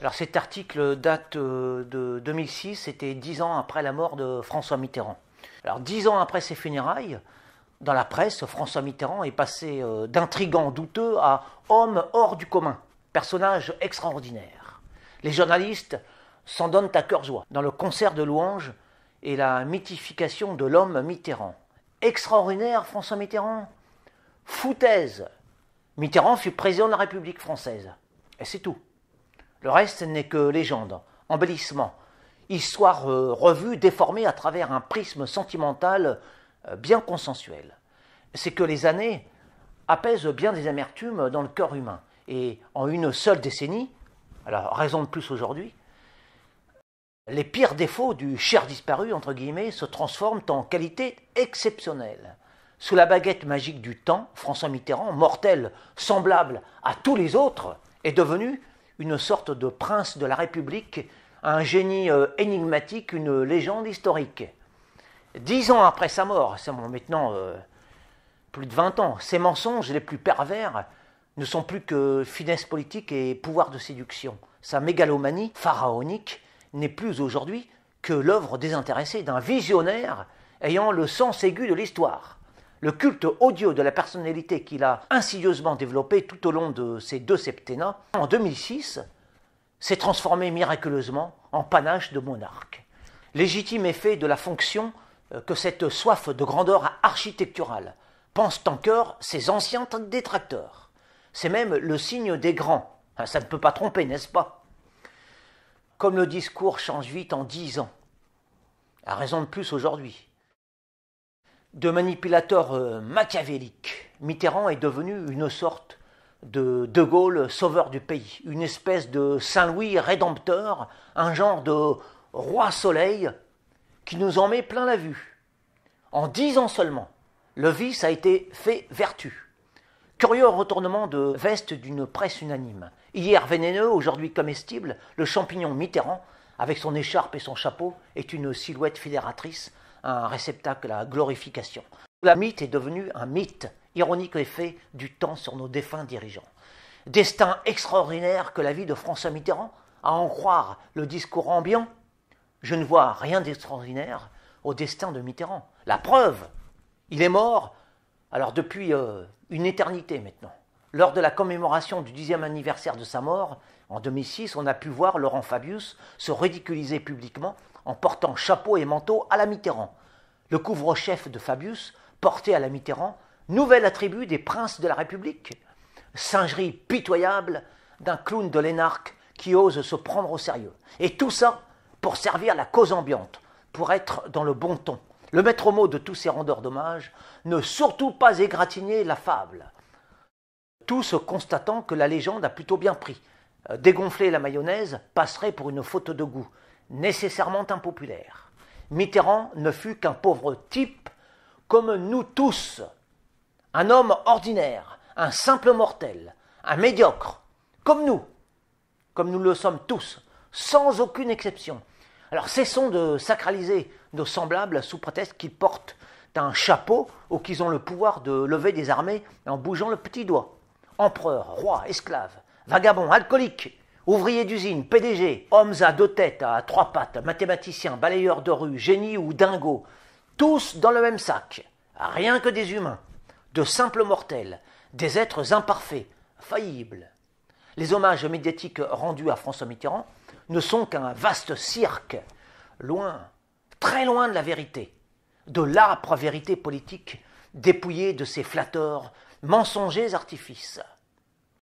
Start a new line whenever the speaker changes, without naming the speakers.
Alors cet article date euh, de 2006, c'était dix ans après la mort de François Mitterrand. Alors dix ans après ses funérailles, dans la presse, François Mitterrand est passé euh, d'intrigant douteux à homme hors du commun, personnage extraordinaire. Les journalistes s'en donnent à cœur joie dans le concert de louanges et la mythification de l'homme Mitterrand. Extraordinaire François Mitterrand Foutaise Mitterrand fut président de la République française. Et c'est tout. Le reste n'est que légende, embellissement, histoire euh, revue, déformée à travers un prisme sentimental euh, bien consensuel. C'est que les années apaisent bien des amertumes dans le cœur humain. Et en une seule décennie, alors raison de plus aujourd'hui, les pires défauts du cher disparu, entre guillemets, se transforment en qualités exceptionnelles sous la baguette magique du temps, François Mitterrand, mortel, semblable à tous les autres, est devenu une sorte de prince de la République, un génie euh, énigmatique, une légende historique. Dix ans après sa mort, c'est maintenant euh, plus de vingt ans, ses mensonges les plus pervers ne sont plus que finesse politique et pouvoir de séduction. Sa mégalomanie pharaonique n'est plus aujourd'hui que l'œuvre désintéressée d'un visionnaire ayant le sens aigu de l'histoire le culte odieux de la personnalité qu'il a insidieusement développé tout au long de ces deux septennats, en 2006, s'est transformé miraculeusement en panache de monarque. Légitime effet de la fonction euh, que cette soif de grandeur architecturale pense en cœur ses anciens détracteurs. C'est même le signe des grands. Ça ne peut pas tromper, n'est-ce pas Comme le discours change vite en dix ans, A raison de plus aujourd'hui de manipulateur euh, machiavélique, Mitterrand est devenu une sorte de De Gaulle sauveur du pays, une espèce de Saint-Louis rédempteur, un genre de roi soleil qui nous en met plein la vue. En dix ans seulement, le vice a été fait vertu. Curieux retournement de veste d'une presse unanime. Hier vénéneux, aujourd'hui comestible, le champignon Mitterrand, avec son écharpe et son chapeau, est une silhouette fédératrice un réceptacle à glorification. La mythe est devenue un mythe, ironique effet du temps sur nos défunts dirigeants. Destin extraordinaire que la vie de François Mitterrand, à en croire le discours ambiant, je ne vois rien d'extraordinaire au destin de Mitterrand. La preuve, il est mort, alors depuis euh, une éternité maintenant. Lors de la commémoration du dixième anniversaire de sa mort, en 2006, on a pu voir Laurent Fabius se ridiculiser publiquement en portant chapeau et manteau à la Mitterrand. Le couvre-chef de Fabius, porté à la Mitterrand, nouvel attribut des princes de la République. Singerie pitoyable d'un clown de l'énarque qui ose se prendre au sérieux. Et tout ça pour servir la cause ambiante, pour être dans le bon ton. Le maître mot de tous ces rendeurs d'hommage, ne surtout pas égratigner la fable. Tous constatant que la légende a plutôt bien pris. Euh, dégonfler la mayonnaise passerait pour une faute de goût nécessairement impopulaire. Mitterrand ne fut qu'un pauvre type, comme nous tous, un homme ordinaire, un simple mortel, un médiocre, comme nous, comme nous le sommes tous, sans aucune exception. Alors cessons de sacraliser nos semblables sous prétexte qu'ils portent un chapeau ou qu'ils ont le pouvoir de lever des armées en bougeant le petit doigt. Empereur, roi, esclave, vagabond, alcoolique, Ouvriers d'usine, PDG, hommes à deux têtes, à trois pattes, mathématiciens, balayeurs de rue, génies ou dingos, tous dans le même sac. Rien que des humains, de simples mortels, des êtres imparfaits, faillibles. Les hommages médiatiques rendus à François Mitterrand ne sont qu'un vaste cirque, loin, très loin de la vérité, de l'âpre vérité politique dépouillée de ses flatteurs, mensongers artifices.